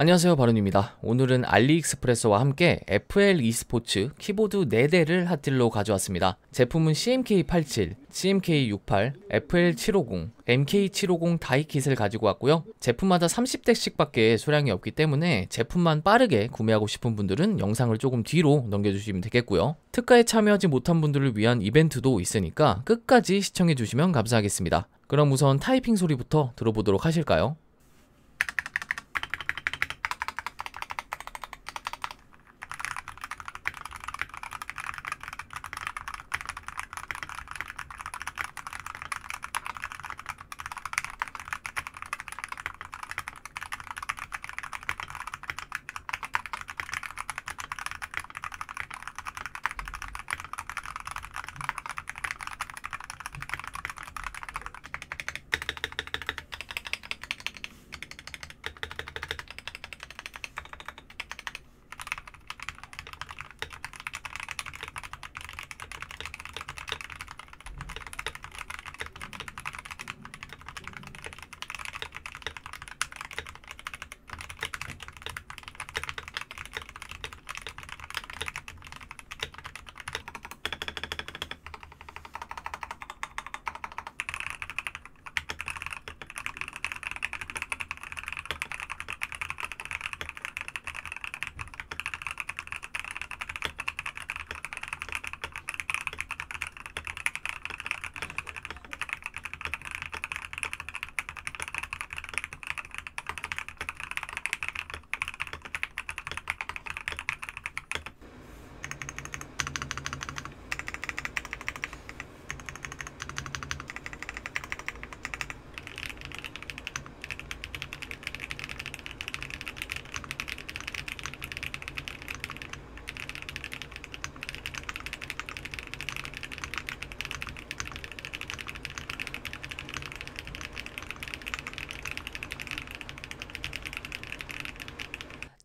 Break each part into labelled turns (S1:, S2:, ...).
S1: 안녕하세요 바론입니다 오늘은 알리익스프레스와 함께 FL e스포츠 키보드 4대를 핫딜로 가져왔습니다. 제품은 CMK87, CMK68, FL750, MK750 다이킷을 가지고 왔고요. 제품마다 30대씩 밖에 소량이 없기 때문에 제품만 빠르게 구매하고 싶은 분들은 영상을 조금 뒤로 넘겨주시면 되겠고요. 특가에 참여하지 못한 분들을 위한 이벤트도 있으니까 끝까지 시청해주시면 감사하겠습니다. 그럼 우선 타이핑 소리부터 들어보도록 하실까요?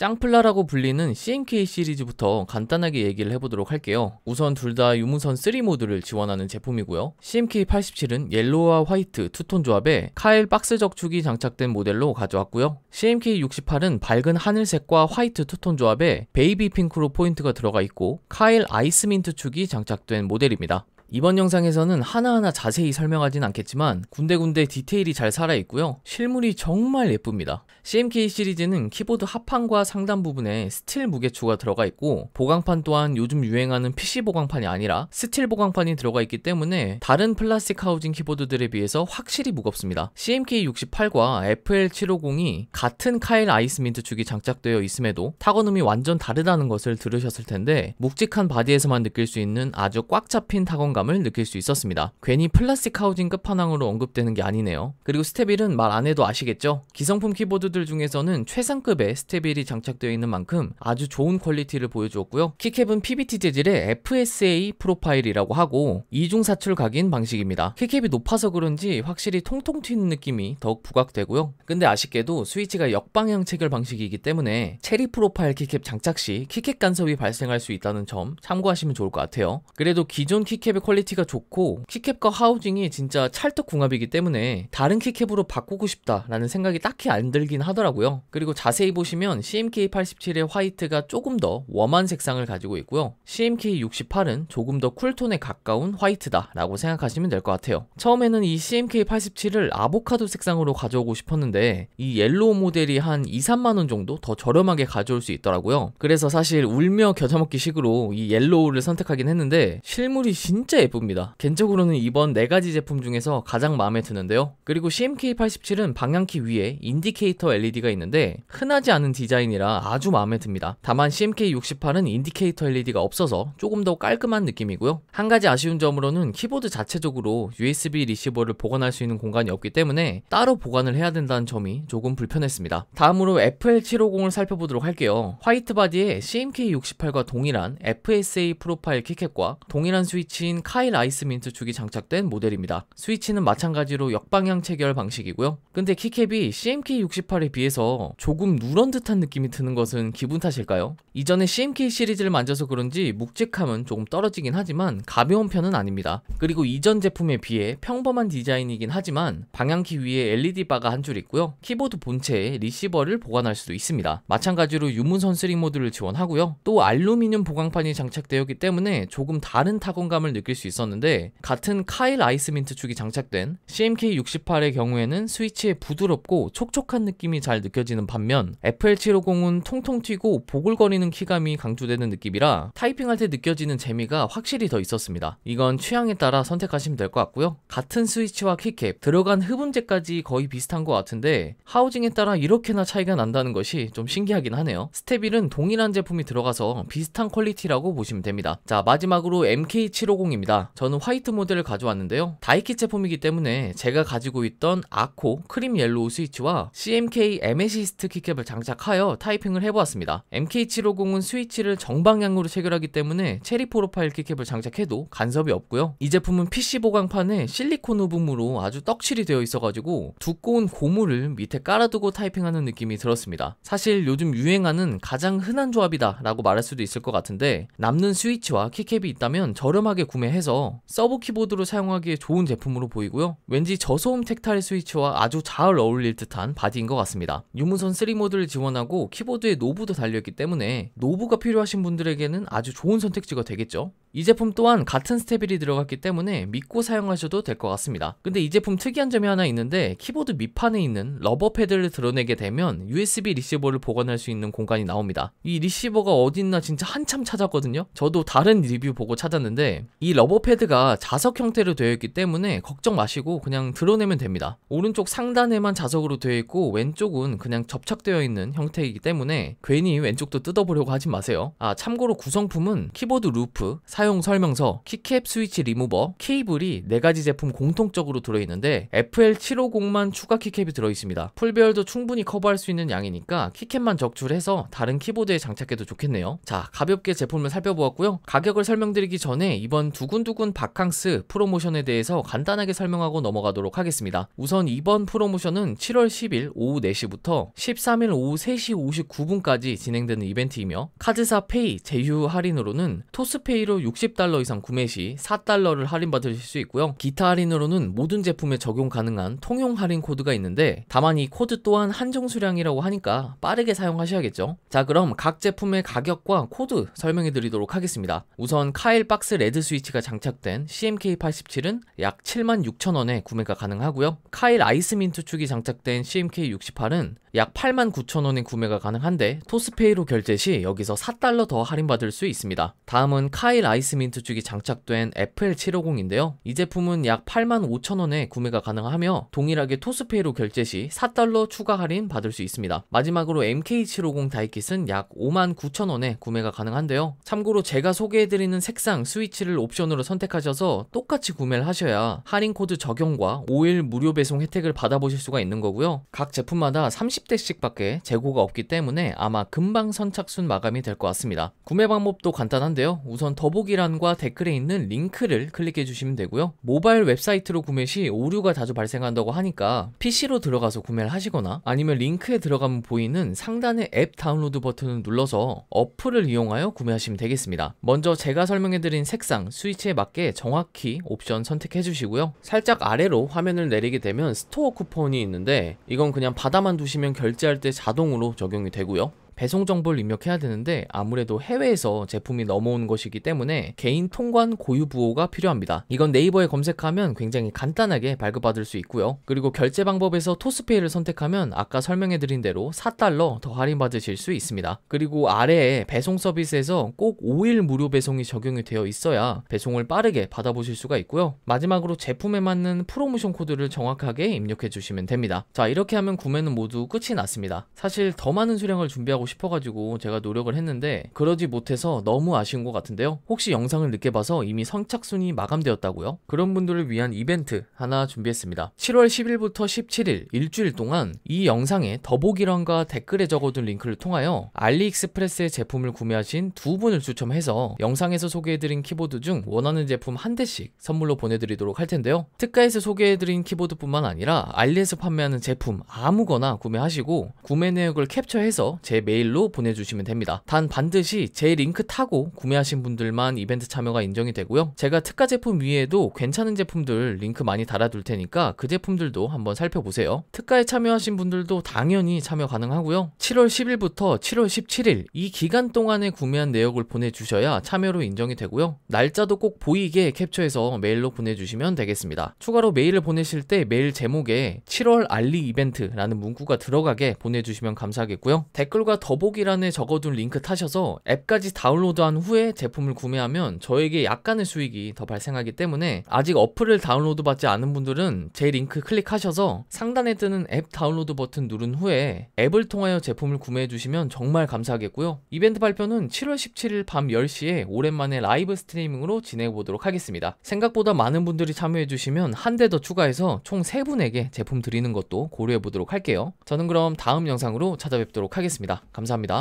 S1: 짱플라라고 불리는 CNK 시리즈부터 간단하게 얘기를 해보도록 할게요. 우선 둘 다 유무선 3 모드를 지원하는 제품이고요. CMK87은 옐로우와 화이트 투톤 조합에 카일 박스 적축이 장착된 모델로 가져왔고요. CMK68은 밝은 하늘색과 화이트 투톤 조합에 베이비 핑크로 포인트가 들어가 있고 카일 아이스민트 축이 장착된 모델입니다. 이번 영상에서는 하나하나 자세히 설명하진 않겠지만 군데군데 디테일이 잘 살아있고요. 실물이 정말 예쁩니다. CMK 시리즈는 키보드 하판과 상단 부분에 스틸 무게추가 들어가 있고 보강판 또한 요즘 유행하는 PC 보강판이 아니라 스틸 보강판이 들어가 있기 때문에 다른 플라스틱 하우징 키보드들에 비해서 확실히 무겁습니다. CMK68과 FL750이 같은 카일 아이스민트 축이 장착되어 있음에도 타건음이 완전 다르다는 것을 들으셨을 텐데 묵직한 바디에서만 느낄 수 있는 아주 꽉 잡힌 타건과 안정감을 느낄 수 있었습니다. 괜히 플라스틱 하우징 끝판왕으로 언급되는 게 아니네요. 그리고 스텝1은 말 안 해도 아시겠죠? 기성품 키보드들 중에서는 최상급의 스텝1이 장착되어 있는 만큼 아주 좋은 퀄리티를 보여주었고요. 키캡은 PBT 재질의 FSA 프로파일이라고 하고 이중 사출 각인 방식입니다. 키캡이 높아서 그런지 확실히 통통 튀는 느낌이 더욱 부각되고요. 근데 아쉽게도 스위치가 역방향 체결 방식이기 때문에 체리 프로파일 키캡 장착 시 키캡 간섭이 발생할 수 있다는 점 참고하시면 좋을 것 같아요. 그래도 기존 키캡의 퀄리티가 좋고 키캡과 하우징이 진짜 찰떡궁합이기 때문에 다른 키캡으로 바꾸고 싶다라는 생각이 딱히 안 들긴 하더라고요. 그리고 자세히 보시면 CMK87의 화이트가 조금 더 웜한 색상을 가지고 있고요. CMK68은 조금 더 쿨톤에 가까운 화이트다 라고 생각하시면 될 것 같아요. 처음에는 이 CMK87을 아보카도 색상으로 가져오고 싶었는데 이 옐로우 모델이 한 2, 3만원 정도 더 저렴하게 가져올 수 있더라고요. 그래서 사실 울며 겨자먹기 식으로 이 옐로우를 선택하긴 했는데 실물이 진짜 예쁩니다. 개인적으로는 이번 4가지 제품 중에서 가장 마음에 드는데요. 그리고 CMK87은 방향키 위에 인디케이터 LED가 있는데 흔하지 않은 디자인이라 아주 마음에 듭니다. 다만 CMK68은 인디케이터 LED가 없어서 조금 더 깔끔한 느낌이고요. 한 가지 아쉬운 점으로는 키보드 자체적으로 USB 리시버를 보관할 수 있는 공간이 없기 때문에 따로 보관을 해야 된다는 점이 조금 불편했습니다. 다음으로 FL750을 살펴보도록 할게요. 화이트 바디에 CMK68과 동일한 FSA 프로파일 키캡과 동일한 스위치인 카일 아이스민트 축이 장착된 모델입니다. 스위치는 마찬가지로 역방향 체결 방식이고요. 근데 키캡이 CMK68에 비해서 조금 누런 듯한 느낌이 드는 것은 기분 탓일까요? 이전에 CMK 시리즈를 만져서 그런지 묵직함은 조금 떨어지긴 하지만 가벼운 편은 아닙니다. 그리고 이전 제품에 비해 평범한 디자인이긴 하지만 방향키 위에 LED 바가 한 줄 있고요. 키보드 본체에 리시버를 보관할 수도 있습니다. 마찬가지로 유문선 스링 모드를 지원하고요. 또 알루미늄 보강판이 장착되었기 때문에 조금 다른 타건감을 느낄 수수 있었는데 같은 카일 아이스민트 축이 장착된 CMK68의 경우에는 스위치에 부드럽고 촉촉한 느낌이 잘 느껴지는 반면 FL750은 통통 튀고 보글거리는 키감이 강조되는 느낌이라 타이핑할 때 느껴지는 재미가 확실히 더 있었습니다. 이건 취향에 따라 선택하시면 될 것 같고요. 같은 스위치와 키캡, 들어간 흡음재까지 거의 비슷한 것 같은데 하우징에 따라 이렇게나 차이가 난다는 것이 좀 신기하긴 하네요. 스텝 1은 동일한 제품이 들어가서 비슷한 퀄리티라고 보시면 됩니다. 자 마지막으로 MK750입니다. 제품입니다. 저는 화이트 모델을 가져왔는데요. 다이키 제품이기 때문에 제가 가지고 있던 아코 크림 옐로우 스위치와 CMK 에메시스트 키캡을 장착하여 타이핑을 해보았습니다. MK750은 스위치를 정방향으로 체결하기 때문에 체리 프로파일 키캡을 장착해도 간섭이 없고요. 이 제품은 PC 보강판에 실리콘 후분으로 아주 떡칠이 되어 있어가지고 두꺼운 고무를 밑에 깔아두고 타이핑하는 느낌이 들었습니다. 사실 요즘 유행하는 가장 흔한 조합이다 라고 말할 수도 있을 것 같은데 남는 스위치와 키캡이 있다면 저렴하게 구매해 해서 서브 키보드로 사용하기에 좋은 제품으로 보이고요. 왠지 저소음 텍타일 스위치와 아주 잘 어울릴 듯한 바디인 것 같습니다. 유무선 3 모드를 지원하고 키보드에 노브도 달려있기 때문에 노브가 필요하신 분들에게는 아주 좋은 선택지가 되겠죠. 이 제품 또한 같은 스테빌이 들어갔기 때문에 믿고 사용하셔도 될 것 같습니다. 근데 이 제품 특이한 점이 하나 있는데 키보드 밑판에 있는 러버 패드를 드러내게 되면 USB 리시버를 보관할 수 있는 공간이 나옵니다. 이 리시버가 어딨나 진짜 한참 찾았거든요. 저도 다른 리뷰 보고 찾았는데 이 러버 패드가 자석 형태로 되어 있기 때문에 걱정 마시고 그냥 드러내면 됩니다. 오른쪽 상단에만 자석으로 되어 있고 왼쪽은 그냥 접착되어 있는 형태이기 때문에 괜히 왼쪽도 뜯어보려고 하지 마세요. 아 참고로 구성품은 키보드 루프, 사용 설명서, 키캡 스위치 리무버, 케이블이 4가지 제품 공통적으로 들어있는데 FL750만 추가 키캡이 들어있습니다. 풀배열도 충분히 커버할 수 있는 양이니까 키캡만 적출해서 다른 키보드에 장착해도 좋겠네요. 자 가볍게 제품을 살펴보았고요. 가격을 설명드리기 전에 이번 두 두근두근 바캉스 프로모션에 대해서 간단하게 설명하고 넘어가도록 하겠습니다. 우선 이번 프로모션은 7월 10일 오후 4시부터 13일 오후 3시 59분까지 진행되는 이벤트이며 카드사 페이 제휴 할인으로는 토스페이로 60달러 이상 구매 시 4달러를 할인받으실 수 있고요. 기타 할인으로는 모든 제품에 적용 가능한 통용 할인 코드가 있는데 다만 이 코드 또한 한정 수량이라고 하니까 빠르게 사용하셔야겠죠. 자 그럼 각 제품의 가격과 코드 설명해 드리도록 하겠습니다. 우선 카일 박스 레드 스위치가 장비가 장착된 CMK87은 약 7만 6천 원에 구매가 가능하고요. 카일 아이스민트 축이 장착된 CMK68은 약 8만 9천 원에 구매가 가능한데 토스페이로 결제 시 여기서 4달러 더 할인받을 수 있습니다. 다음은 카일 아이스민트 축이 장착된 FL750인데요. 이 제품은 약 8만 5천 원에 구매가 가능하며 동일하게 토스페이로 결제 시 4달러 추가 할인 받을 수 있습니다. 마지막으로 MK750 다이킷은 약 5만 9천 원에 구매가 가능한데요. 참고로 제가 소개해드리는 색상 스위치를 옵션 쿠폰으로 선택하셔서 똑같이 구매를 하셔야 할인 코드 적용과 5일 무료 배송 혜택을 받아보실 수가 있는 거고요. 각 제품마다 30대씩 밖에 재고가 없기 때문에 아마 금방 선착순 마감이 될 것 같습니다. 구매 방법도 간단한데요. 우선 더보기란과 댓글에 있는 링크를 클릭해 주시면 되고요. 모바일 웹사이트로 구매 시 오류가 자주 발생한다고 하니까 PC로 들어가서 구매를 하시거나 아니면 링크에 들어가면 보이는 상단의 앱 다운로드 버튼을 눌러서 어플을 이용하여 구매하시면 되겠습니다. 먼저 제가 설명해드린 색상, 스위치 컨텐에 맞게 정확히 옵션 선택해 주시고요 살짝 아래로 화면을 내리게 되면 스토어 쿠폰이 있는데 이건 그냥 받아만 두시면 결제할 때 자동으로 적용이 되고요 배송 정보를 입력해야 되는데 아무래도 해외에서 제품이 넘어온 것이기 때문에 개인 통관 고유 부호가 필요합니다. 이건 네이버에 검색하면 굉장히 간단하게 발급받을 수 있고요. 그리고 결제 방법에서 토스페이를 선택하면 아까 설명해드린 대로 4달러 더 할인받으실 수 있습니다. 그리고 아래에 배송 서비스에서 꼭 5일 무료 배송이 적용이 되어 있어야 배송을 빠르게 받아보실 수가 있고요. 마지막으로 제품에 맞는 프로모션 코드를 정확하게 입력해 주시면 됩니다. 자 이렇게 하면 구매는 모두 끝이 났습니다. 사실 더 많은 수량을 준비하고 싶어가지고 제가 노력을 했는데 그러지 못해서 너무 아쉬운 것 같은데요. 혹시 영상을 늦게 봐서 이미 성착순이 마감되었다고요? 그런 분들을 위한 이벤트 하나 준비했습니다. 7월 10일부터 17일 일주일 동안 이 영상에 더보기란과 댓글에 적어둔 링크를 통하여 알리익스프레스의 제품을 구매하신 두 분을 추첨해서 영상에서 소개해드린 키보드 중 원하는 제품 한 대씩 선물로 보내드리도록 할 텐데요. 특가에서 소개해드린 키보드뿐만 아니라 알리에서 판매하는 제품 아무거나 구매하시고 구매 내역을 캡처해서 제 메일로 보내주시면 됩니다. 단 반드시 제 링크 타고 구매하신 분들만 이벤트 참여가 인정이 되고요. 제가 특가 제품 위에도 괜찮은 제품들 링크 많이 달아둘 테니까 그 제품들도 한번 살펴보세요. 특가에 참여하신 분들도 당연히 참여 가능하고요. 7월 10일부터 7월 17일 이 기간 동안에 구매한 내역을 보내주셔야 참여로 인정이 되고요. 날짜도 꼭 보이게 캡처해서 메일로 보내주시면 되겠습니다. 추가로 메일을 보내실 때 메일 제목에 7월 알리 이벤트라는 문구가 들어가게 보내주시면 감사하겠고요. 댓글과 더보기란에 적어둔 링크 타셔서 앱까지 다운로드한 후에 제품을 구매하면 저에게 약간의 수익이 더 발생하기 때문에 아직 어플을 다운로드 받지 않은 분들은 제 링크 클릭하셔서 상단에 뜨는 앱 다운로드 버튼 누른 후에 앱을 통하여 제품을 구매해 주시면 정말 감사하겠고요. 이벤트 발표는 7월 17일 밤 10시에 오랜만에 라이브 스트리밍으로 진행해 보도록 하겠습니다. 생각보다 많은 분들이 참여해 주시면 한 대 더 추가해서 총 3분에게 제품 드리는 것도 고려해 보도록 할게요. 저는 그럼 다음 영상으로 찾아뵙도록 하겠습니다. 감사합니다.